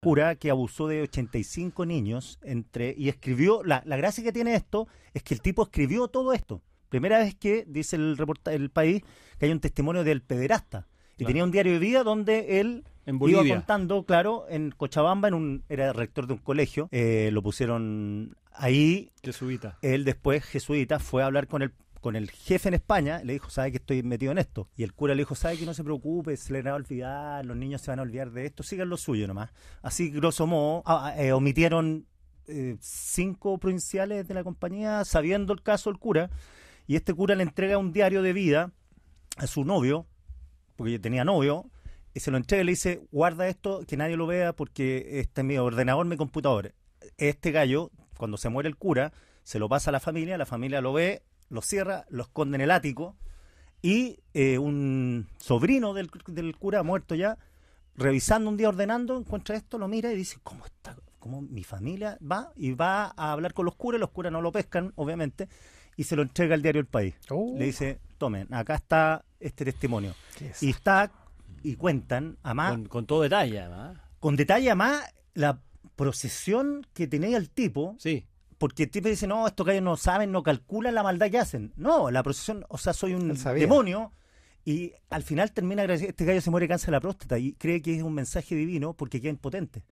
cura que abusó de 85 niños entre y escribió, la, la, gracia que tiene esto es que el tipo escribió todo esto. Primera vez que, dice el, reporta, el país, que hay un testimonio del pederasta. Y tenía un diario de vida donde él iba contando, claro, en Cochabamba, en un, era rector de un colegio, eh, lo pusieron ahí. Jesuita. Él después, jesuita, fue a hablar con el con el jefe en España, le dijo, sabe que estoy metido en esto. Y el cura le dijo, sabe que no se preocupe, se le va a olvidar, los niños se van a olvidar de esto, sigan lo suyo nomás. Así, grosso modo, ah, ah, eh, omitieron eh, cinco provinciales de la compañía sabiendo el caso el cura. Y este cura le entrega un diario de vida a su novio, porque tenía novio, y se lo entrega y le dice, guarda esto, que nadie lo vea porque este es mi ordenador, mi computador. Este gallo, cuando se muere el cura, se lo pasa a la familia, la familia lo ve, lo cierra, los esconde en el ático y eh, un sobrino del, cura muerto ya, revisando un día ordenando, encuentra esto, lo mira y dice, ¿cómo está? ¿Cómo mi familia va? Y va a hablar con los curas, los curas no lo pescan, obviamente, y se lo entrega al diario El País. Oh. Le dice, tomen, acá está este testimonio. Y está, y cuentan, a más... Con, todo detalle, Con detalle, más la procesión que tenía el tipo. Sí porque el tipo dice, no, estos gallos no saben, no calculan la maldad que hacen. No, la procesión, o sea, soy un demonio. Y al final termina, este gallo se muere de cáncer de la próstata y cree que es un mensaje divino porque queda impotente.